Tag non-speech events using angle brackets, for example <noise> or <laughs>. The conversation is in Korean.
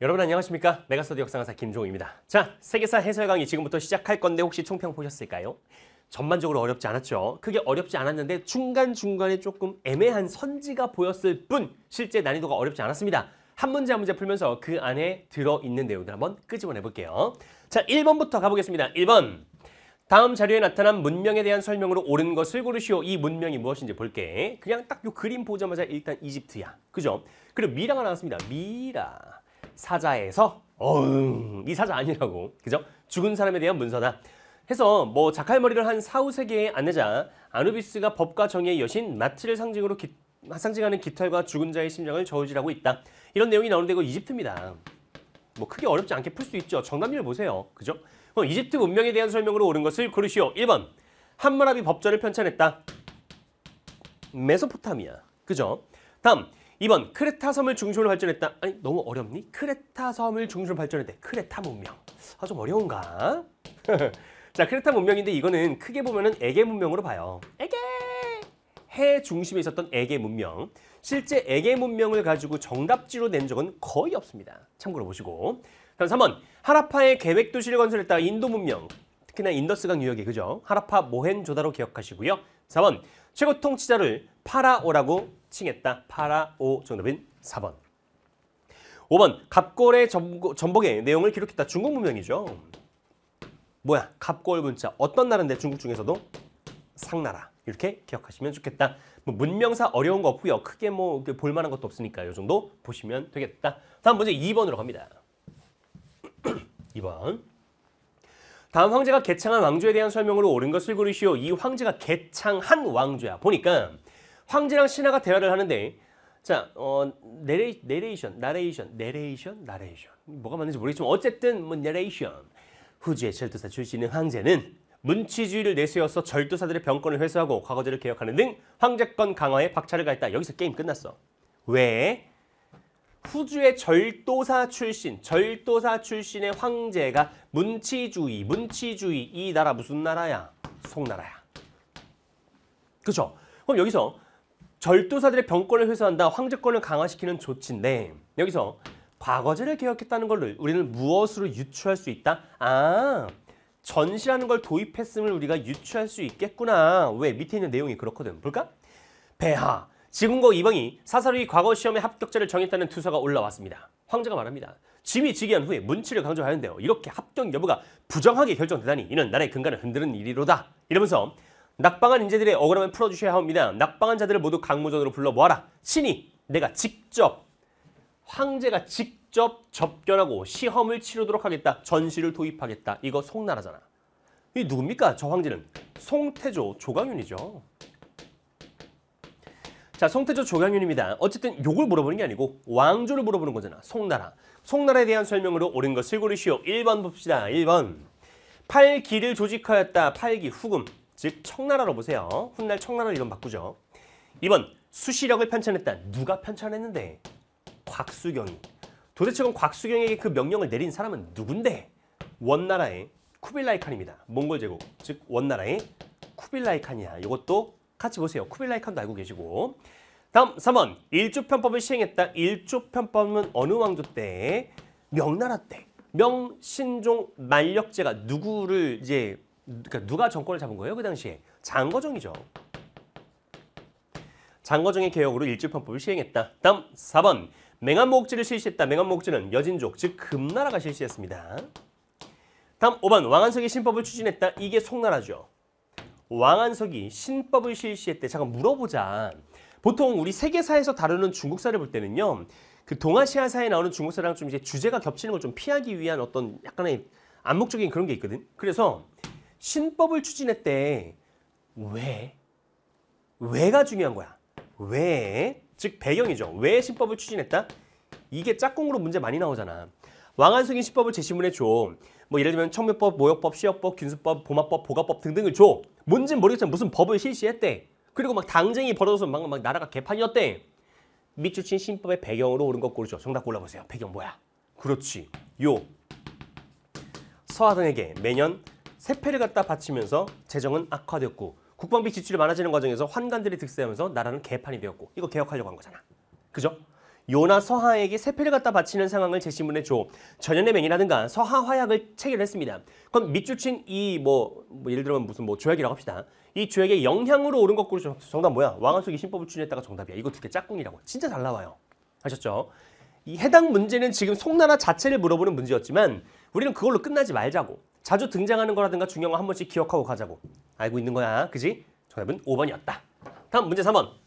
여러분 안녕하십니까? 메가스터디 역사강사 김종우입니다. 자, 세계사 해설 강의 지금부터 시작할 건데 혹시 총평 보셨을까요? 전반적으로 어렵지 않았죠. 크게 어렵지 않았는데 중간중간에 조금 애매한 선지가 보였을 뿐 실제 난이도가 어렵지 않았습니다. 한 문제 한 문제 풀면서 그 안에 들어있는 내용들 한번 끄집어내 볼게요. 자, 1번부터 가보겠습니다. 1번. 다음 자료에 나타난 문명에 대한 설명으로 옳은 것을 고르시오. 이 문명이 무엇인지 볼게. 그냥 딱요 그림 보자마자 일단 이집트야. 그죠? 그리고 미라가 나왔습니다. 미라. 사자에서 어이 사자 아니라고 그죠? 죽은 사람에 대한 문서다. 해서 뭐 자칼머리를 한 사후 세계의 안내자 아누비스가 법과 정의의 여신 마트를 상징으로 기, 상징하는 깃털과 죽은 자의 심장을 저울질하고 있다. 이런 내용이 나오는 데가 이집트입니다. 뭐 크게 어렵지 않게 풀 수 있죠. 정답률 보세요. 그죠? 그럼 이집트 문명에 대한 설명으로 옳은 것을 고르시오. 1번 함무라비 법전을 편찬했다. 메소포타미아. 그죠? 다음 2번 크레타 섬을 중심으로 발전했다. 아니 너무 어렵니? 크레타 섬을 중심으로 발전했대. 크레타 문명. 아좀 어려운가? <laughs> 자 크레타 문명인데 이거는 크게 보면은 에게 문명으로 봐요. 에게 해 중심에 있었던 에게 문명. 실제 에게 문명을 가지고 정답지로 낸 적은 거의 없습니다. 참고로 보시고. 다음 3번 하라파의 계획 도시를 건설했다. 인도 문명. 특히나 인더스강 유역이 그죠? 하라파 모헨조다로 기억하시고요. 4번 최고 통치자를 파라오라고 칭했다. 파라오 정답인 4번. 5번 갑골의 전복의 내용을 기록했다. 중국 문명이죠. 뭐야 갑골 문자 어떤 나라인데 중국 중에서도 상나라 이렇게 기억하시면 좋겠다. 뭐 문명사 어려운 거 없고요. 크게 뭐 볼만한 것도 없으니까 이 정도 보시면 되겠다. 다음 문제 2번으로 갑니다. 2번 <clears throat> 다음 황제가 개창한 왕조에 대한 설명으로 옳은 것을 고르시오. 이 황제가 개창한 왕조야. 보니까 황제랑 신하가 대화를 하는데 자, 어, 내레, 내레이션, 나레이션, 내레이션, 나레이션. 뭐가 맞는지 모르겠지만 어쨌든 뭐 내레이션. 후주의 절도사 출신인 황제는 문치주의를 내세워서 절도사들의 병권을 회수하고 과거제를 개혁하는 등 황제권 강화에 박차를 가했다. 여기서 게임 끝났어. 왜? 후주의 절도사 출신, 절도사 출신의 황제가 문치주의, 문치주의 이 나라 무슨 나라야? 송나라야. 그렇죠? 그럼 여기서 절도사들의 병권을 회수한다, 황제권을 강화시키는 조치인데 여기서 과거제를 개혁했다는 걸 우리는 무엇으로 유추할 수 있다? 아, 전시라는 걸 도입했음을 우리가 유추할 수 있겠구나. 왜? 밑에 있는 내용이 그렇거든. 볼까? 배하, 지금과 이방이 사사로이 과거 시험에 합격자를 정했다는 투사가 올라왔습니다. 황제가 말합니다. 짐이 지기한 후에 문치를 강조하는데요. 이렇게 합격 여부가 부정하게 결정되다니 이는 나라의 근간을 흔드는 일이로다. 이러면서 낙방한 인재들의 억울함을 풀어주셔야 합니다. 낙방한 자들을 모두 강무전으로 불러 모아라. 신이 내가 직접 황제가 직접 접견하고 시험을 치르도록 하겠다. 전시를 도입하겠다. 이거 송나라잖아. 이 누굽니까? 저 황제는 송태조 조광윤이죠. 자, 송태조 조광윤입니다. 어쨌든 욕을 물어보는 게 아니고 왕조를 물어보는 거잖아. 송나라. 송나라에 대한 설명으로 옳은 것을 고르시오. 1번 봅시다. 1번. 팔기를 조직하였다. 팔기 후금. 즉 청나라로 보세요. 훗날 청나라 이름 바꾸죠. 2번 수시력을 편찬했다. 누가 편찬했는데? 곽수경이. 도대체 그럼 곽수경에게 그 명령을 내린 사람은 누군데? 원나라의 쿠빌라이 칸입니다. 몽골 제국, 즉 원나라의 쿠빌라이 칸이야. 이것도 같이 보세요. 쿠빌라이 칸도 알고 계시고. 다음 3번 일조편법을 시행했다. 일조편법은 어느 왕조 때? 명나라 때. 명신종 만력제가 누구를 이제 그러니까 누가 정권을 잡은 거예요? 그 당시에 장거종이죠장거종의 개혁으로 일제판법을 시행했다. 다음 4번 맹한목지를 실시했다. 맹한목지는 여진족 즉 금나라가 실시했습니다. 다음 5번 왕한석이 신법을 추진했다. 이게 송나라죠. 왕한석이 신법을 실시했대. 잠깐 물어보자. 보통 우리 세계사에서 다루는 중국사를 볼 때는요. 그 동아시아사에 나오는 중국사랑 좀 이제 주제가 겹치는 걸 좀 피하기 위한 어떤 약간의 암묵적인 그런 게 있거든. 그래서 신법을 추진했대. 왜? 왜가 중요한 거야. 왜? 즉 배경이죠. 왜 신법을 추진했다? 이게 짝꿍으로 문제 많이 나오잖아. 왕한숙이 신법을 제시문에 줘. 뭐 예를 들면 청묘법, 모욕법, 시역법 균수법, 보마법, 보가법 등등을 줘. 뭔진 모르겠지만 무슨 법을 실시했대. 그리고 막 당쟁이 벌어져서 막, 막 나라가 개판이었대. 밑줄친 신법의 배경으로 오른 것 고르죠. 정답 골라보세요. 배경 뭐야? 그렇지. 요. 서하등에게 매년 세패를 갖다 바치면서 재정은 악화되었고 국방비 지출이 많아지는 과정에서 환관들이 득세하면서 나라는 개판이 되었고 이거 개혁하려고 한 거잖아. 그죠? 요나 서하에게 세패를 갖다 바치는 상황을 제시문에 줘 전연의 맹이라든가 서하 화약을 체결했습니다. 그럼 밑줄 친 이 뭐, 뭐, 예를 들면 무슨 뭐 조약이라고 합시다. 이 조약의 영향으로 오른 것고로 정답 뭐야? 왕한속이 신법을 추진했다가 정답이야. 이거 두 개 짝꿍이라고. 진짜 잘 나와요. 아셨죠? 이 해당 문제는 지금 송나라 자체를 물어보는 문제였지만 우리는 그걸로 끝나지 말자고. 자주 등장하는 거라든가 중요을한 번씩 기억하고 가자고. 알고 있는 거야. 그지? 정답은 5번이었다. 다음 문제 3번.